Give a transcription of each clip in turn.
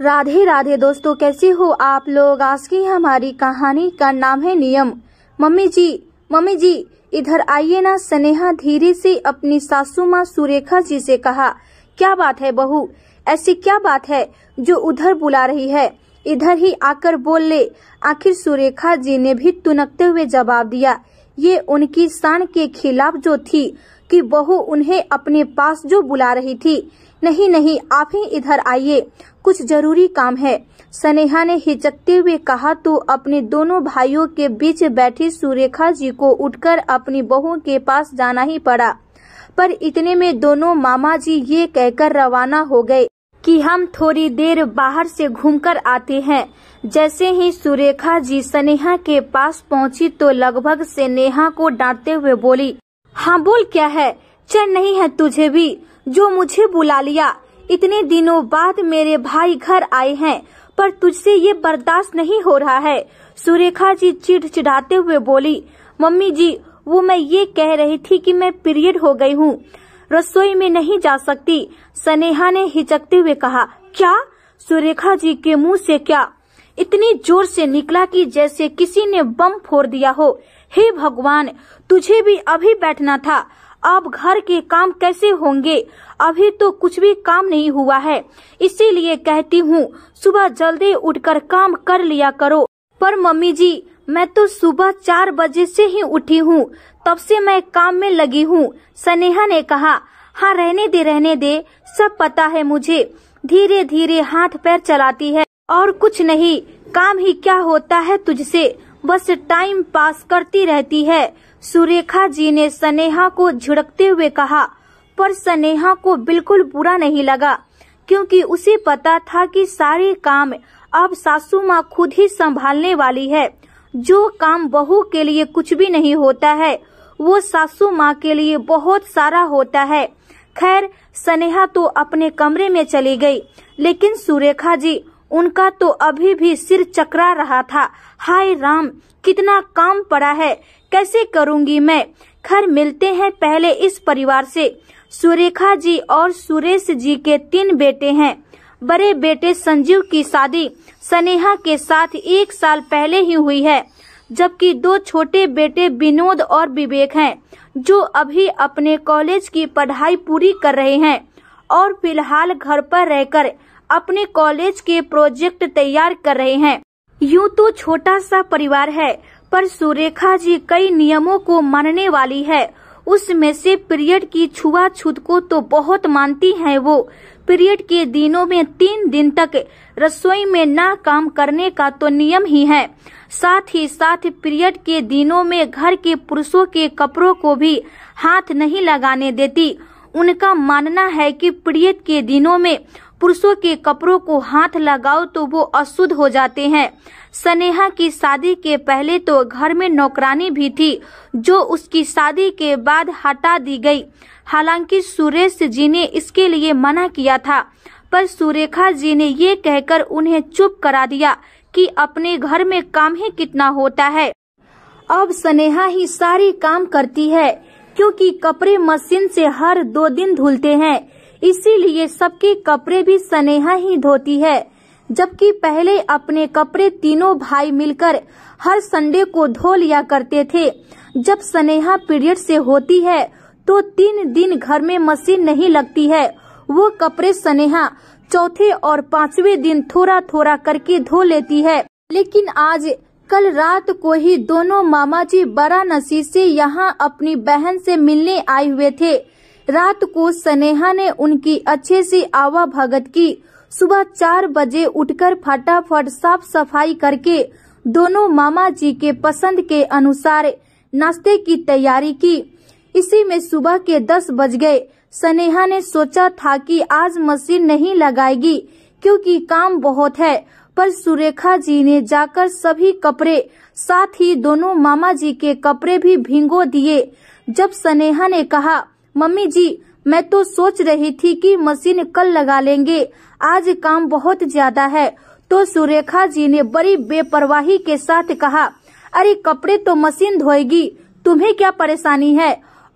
राधे राधे दोस्तों कैसे हो आप लोग आज की हमारी कहानी का नाम है नियम मम्मी जी मम्मी जी इधर आइए ना स्नेहा धीरे से अपनी सासू माँ सुरेखा जी से कहा क्या बात है बहू ऐसी क्या बात है जो उधर बुला रही है इधर ही आकर बोल ले आखिर सुरेखा जी ने भी तुनकते हुए जवाब दिया ये उनकी शान के खिलाफ जो थी कि बहू उन्हें अपने पास जो बुला रही थी नहीं नहीं आप ही इधर आइए कुछ जरूरी काम है स्नेहा ने हिचकते हुए कहा तो अपने दोनों भाइयों के बीच बैठी सुरेखा जी को उठकर अपनी बहू के पास जाना ही पड़ा पर इतने में दोनों मामा जी ये कहकर रवाना हो गए कि हम थोड़ी देर बाहर से घूमकर आते हैं जैसे ही सुरेखा जी स्नेहा के पास पहुंची तो लगभग स्नेहा को डांटते हुए बोली हाँ बोल क्या है चैन नहीं है तुझे भी जो मुझे बुला लिया इतने दिनों बाद मेरे भाई घर आए हैं पर तुझसे ये बर्दाश्त नहीं हो रहा है सुरेखा जी चिढ़ाते हुए बोली मम्मी जी वो मैं ये कह रही थी कि मैं पीरियड हो गई हूँ रसोई में नहीं जा सकती स्नेहा ने हिचकते हुए कहा क्या सुरेखा जी के मुंह से क्या इतनी जोर से निकला कि जैसे किसी ने बम फोड़ दिया हो हे भगवान तुझे भी अभी बैठना था अब घर के काम कैसे होंगे अभी तो कुछ भी काम नहीं हुआ है इसीलिए कहती हूँ सुबह जल्दी उठकर काम कर लिया करो पर मम्मी जी मैं तो सुबह चार बजे से ही उठी हूँ तब से मैं काम में लगी हूँ स्नेहा ने कहा हाँ रहने दे रहने दे सब पता है मुझे धीरे धीरे हाथ पैर चलाती है और कुछ नहीं काम ही क्या होता है तुझसे बस टाइम पास करती रहती है सुरेखा जी ने स्नेहा को झिड़कते हुए कहा पर स्नेहा को बिल्कुल बुरा नहीं लगा क्योंकि उसे पता था कि सारे काम अब सासू माँ खुद ही संभालने वाली है जो काम बहू के लिए कुछ भी नहीं होता है वो सासू माँ के लिए बहुत सारा होता है खैर स्नेहा तो अपने कमरे में चली गई लेकिन सुरेखा जी उनका तो अभी भी सिर चकरा रहा था हाय राम कितना काम पड़ा है कैसे करूंगी मैं खर मिलते हैं पहले इस परिवार से सुरेखा जी और सुरेश जी के तीन बेटे हैं बड़े बेटे संजीव की शादी स्नेहा के साथ एक साल पहले ही हुई है जबकि दो छोटे बेटे विनोद और विवेक हैं, जो अभी अपने कॉलेज की पढ़ाई पूरी कर रहे हैं और फिलहाल घर पर रहकर अपने कॉलेज के प्रोजेक्ट तैयार कर रहे हैं यूँ तो छोटा सा परिवार है पर सुरेखा जी कई नियमों को मानने वाली है उसमें से पीरियड की छुआछूत को तो बहुत मानती है वो पीरियड के दिनों में तीन दिन तक रसोई में ना काम करने का तो नियम ही है साथ ही साथ पीरियड के दिनों में घर के पुरुषों के कपड़ों को भी हाथ नहीं लगाने देती उनका मानना है कि पीरियड के दिनों में पुरुषों के कपड़ों को हाथ लगाओ तो वो अशुद्ध हो जाते हैं स्नेहा की शादी के पहले तो घर में नौकरानी भी थी जो उसकी शादी के बाद हटा दी गई हालांकि सुरेश जी ने इसके लिए मना किया था पर सुरेखा जी ने ये कहकर उन्हें चुप करा दिया कि अपने घर में काम ही कितना होता है अब स्नेहा ही सारी काम करती है क्योंकि कपड़े मशीन से हर दो दिन धुलते हैं इसीलिए सबके कपड़े भी स्नेहा ही धोती है जबकि पहले अपने कपड़े तीनों भाई मिलकर हर संडे को धो लिया करते थे जब स्नेहा पीरियड से होती है तो तीन दिन घर में मशीन नहीं लगती है वो कपड़े स्नेहा चौथे और पांचवे दिन थोड़ा थोड़ा करके धो लेती है लेकिन आज कल रात को ही दोनों मामा जी नसीब से यहाँ अपनी बहन से मिलने आए हुए थे रात को स्नेहा ने उनकी अच्छे से आवा भगत की सुबह चार बजे उठकर फटाफट साफ सफाई करके दोनों मामा जी के पसंद के अनुसार नाश्ते की तैयारी की इसी में सुबह के दस बज गए स्नेहा ने सोचा था कि आज मशीन नहीं लगाएगी क्योंकि काम बहुत है पर सुरेखा जी ने जाकर सभी कपड़े साथ ही दोनों मामा जी के कपड़े भी भिंगो दिए जब स्नेहा ने कहा मम्मी जी मैं तो सोच रही थी कि मशीन कल लगा लेंगे आज काम बहुत ज्यादा है तो सुरेखा जी ने बड़ी बेपरवाही के साथ कहा अरे कपड़े तो मशीन धोएगी तुम्हें क्या परेशानी है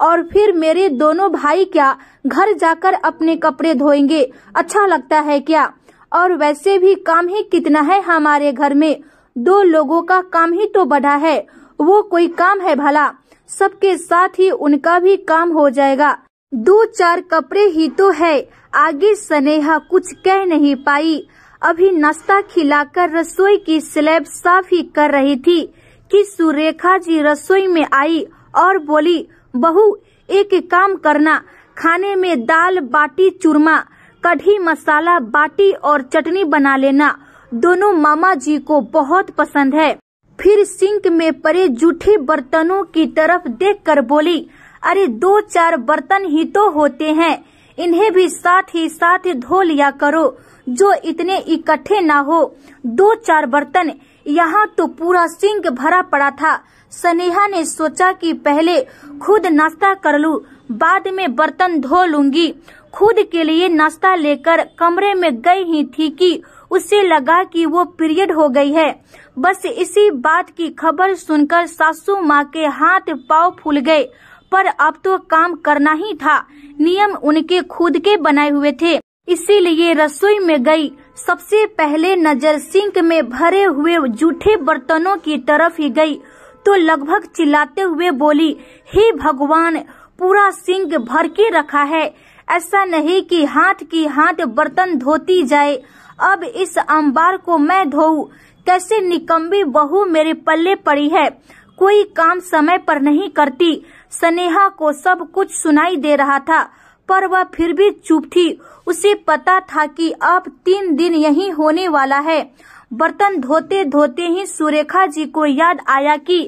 और फिर मेरे दोनों भाई क्या घर जाकर अपने कपड़े धोएंगे अच्छा लगता है क्या और वैसे भी काम ही कितना है हमारे घर में दो लोगों का काम ही तो बढ़ा है वो कोई काम है भला सबके साथ ही उनका भी काम हो जाएगा दो चार कपड़े ही तो है आगे स्नेहा कुछ कह नहीं पाई अभी नाश्ता खिलाकर रसोई की स्लैब साफ ही कर रही थी कि सुरेखा जी रसोई में आई और बोली बहू एक काम करना खाने में दाल बाटी चूरमा कढ़ी मसाला बाटी और चटनी बना लेना दोनों मामा जी को बहुत पसंद है फिर सिंक में पड़े जूठे बर्तनों की तरफ देखकर बोली अरे दो चार बर्तन ही तो होते हैं इन्हें भी साथ ही साथ धो लिया करो जो इतने इकट्ठे ना हो दो चार बर्तन यहाँ तो पूरा सिंक भरा पड़ा था सनेहा ने सोचा कि पहले खुद नाश्ता कर लूं, बाद में बर्तन धो लूंगी खुद के लिए नाश्ता लेकर कमरे में गई ही थी कि उसे लगा कि वो पीरियड हो गई है बस इसी बात की खबर सुनकर सासू माँ के हाथ पाव फूल गए पर अब तो काम करना ही था नियम उनके खुद के बनाए हुए थे इसीलिए रसोई में गई सबसे पहले नजर सिंक में भरे हुए जूठे बर्तनों की तरफ ही गई तो लगभग चिल्लाते हुए बोली हे भगवान पूरा सिंक भर के रखा है ऐसा नहीं कि हाथ की हाथ बर्तन धोती जाए अब इस अंबार को मैं धोऊं कैसे निकम्बी बहू मेरे पल्ले पड़ी है कोई काम समय पर नहीं करती स्नेहा को सब कुछ सुनाई दे रहा था पर वह फिर भी चुप थी उसे पता था कि अब तीन दिन यही होने वाला है बर्तन धोते धोते ही सुरेखा जी को याद आया कि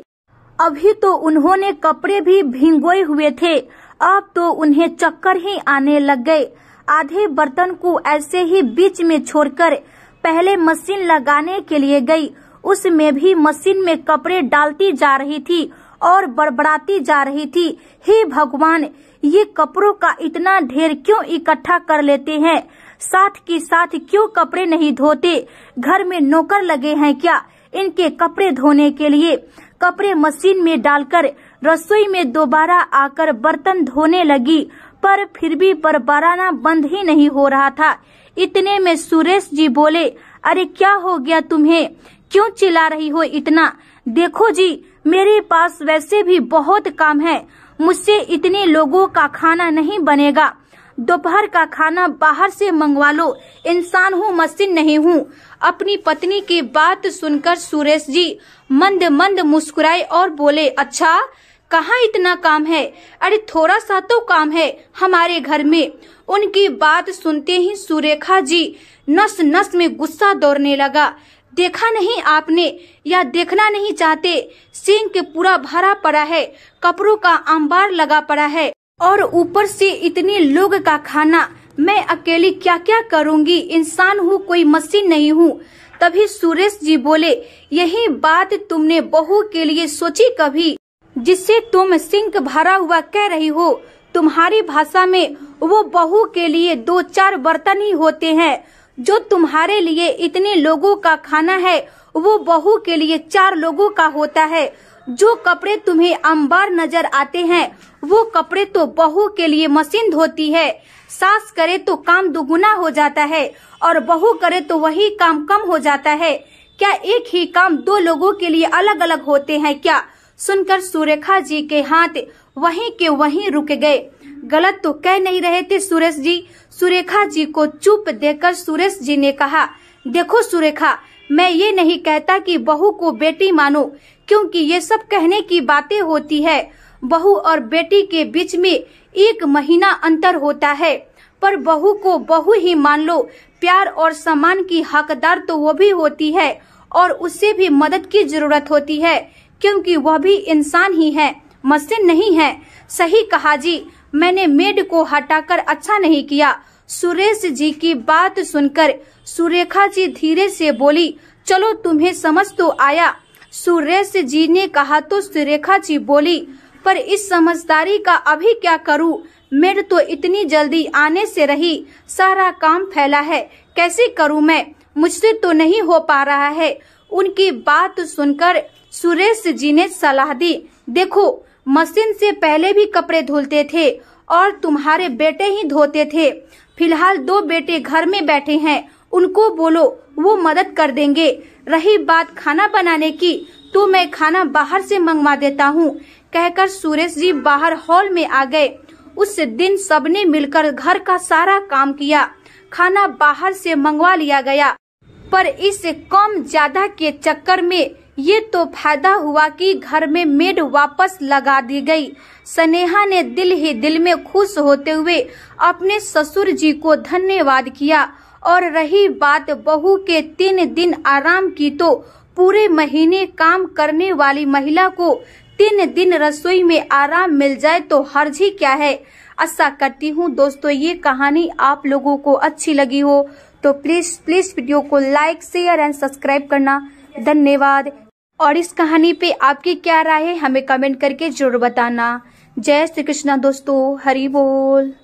अभी तो उन्होंने कपड़े भी भिंगोए हुए थे अब तो उन्हें चक्कर ही आने लग गए आधे बर्तन को ऐसे ही बीच में छोड़कर पहले मशीन लगाने के लिए गई उसमें भी मशीन में कपड़े डालती जा रही थी और बड़बड़ाती जा रही थी हे भगवान ये कपड़ों का इतना ढेर क्यों इकट्ठा कर लेते हैं साथ के साथ क्यों कपड़े नहीं धोते घर में नौकर लगे हैं क्या इनके कपड़े धोने के लिए कपड़े मशीन में डालकर रसोई में दोबारा आकर बर्तन धोने लगी पर फिर भी बरबराना बंद ही नहीं हो रहा था इतने में सुरेश जी बोले अरे क्या हो गया तुम्हें क्यों चिल्ला रही हो इतना देखो जी मेरे पास वैसे भी बहुत काम है मुझसे इतने लोगों का खाना नहीं बनेगा दोपहर का खाना बाहर से मंगवा लो इंसान हूँ मशीन नहीं हूँ अपनी पत्नी की बात सुनकर सुरेश जी मंद मंद मुस्कुराए और बोले अच्छा कहाँ इतना काम है अरे थोड़ा सा तो काम है हमारे घर में उनकी बात सुनते ही सुरेखा जी नस नस में गुस्सा दौड़ने लगा देखा नहीं आपने या देखना नहीं चाहते सिंह के पूरा भरा पड़ा है कपड़ों का अंबार लगा पड़ा है और ऊपर से इतने लोग का खाना मैं अकेली क्या क्या करूंगी इंसान हूँ कोई मशीन नहीं हूँ तभी सुरेश जी बोले यही बात तुमने बहू के लिए सोची कभी जिससे तुम सिंक भरा हुआ कह रही हो तुम्हारी भाषा में वो बहू के लिए दो चार बर्तन ही होते हैं जो तुम्हारे लिए इतने लोगों का खाना है वो बहू के लिए चार लोगों का होता है जो कपड़े तुम्हें अंबार नजर आते हैं वो कपड़े तो बहू के लिए मशीन धोती है सास करे तो काम दुगुना हो जाता है और बहू करे तो वही काम कम हो जाता है क्या एक ही काम दो लोगों के लिए अलग अलग होते हैं क्या सुनकर सुरेखा जी के हाथ वहीं के वहीं रुक गए गलत तो कह नहीं रहे थे सुरेश जी सुरेखा जी को चुप देकर सुरेश जी ने कहा देखो सुरेखा मैं ये नहीं कहता कि बहू को बेटी मानो क्योंकि ये सब कहने की बातें होती है बहू और बेटी के बीच में एक महीना अंतर होता है पर बहू को बहू ही मान लो प्यार और सम्मान की हकदार तो वो भी होती है और उससे भी मदद की जरूरत होती है क्योंकि वह भी इंसान ही है मशीन नहीं है सही कहा जी मैंने मेड को हटाकर अच्छा नहीं किया सुरेश जी की बात सुनकर सुरेखा जी धीरे से बोली चलो तुम्हें समझ तो आया सुरेश जी ने कहा तो सुरेखा जी बोली पर इस समझदारी का अभी क्या करूं? मेड तो इतनी जल्दी आने से रही सारा काम फैला है कैसे करूं मैं मुझसे तो नहीं हो पा रहा है उनकी बात सुनकर सुरेश जी ने सलाह दी देखो मशीन से पहले भी कपड़े धुलते थे और तुम्हारे बेटे ही धोते थे फिलहाल दो बेटे घर में बैठे हैं उनको बोलो वो मदद कर देंगे रही बात खाना बनाने की तो मैं खाना बाहर से मंगवा देता हूँ कहकर सुरेश जी बाहर हॉल में आ गए उस दिन सबने मिलकर घर का सारा काम किया खाना बाहर से मंगवा लिया गया पर इस कम ज्यादा के चक्कर में ये तो फायदा हुआ कि घर में मेड वापस लगा दी गई स्नेहा ने दिल ही दिल में खुश होते हुए अपने ससुर जी को धन्यवाद किया और रही बात बहू के तीन दिन आराम की तो पूरे महीने काम करने वाली महिला को तीन दिन रसोई में आराम मिल जाए तो हर्ज ही क्या है आशा करती हूँ दोस्तों ये कहानी आप लोगों को अच्छी लगी हो तो प्लीज प्लीज वीडियो को लाइक शेयर एंड सब्सक्राइब करना धन्यवाद और इस कहानी पे आपकी क्या राय है हमें कमेंट करके जरूर बताना जय श्री कृष्णा दोस्तों हरी बोल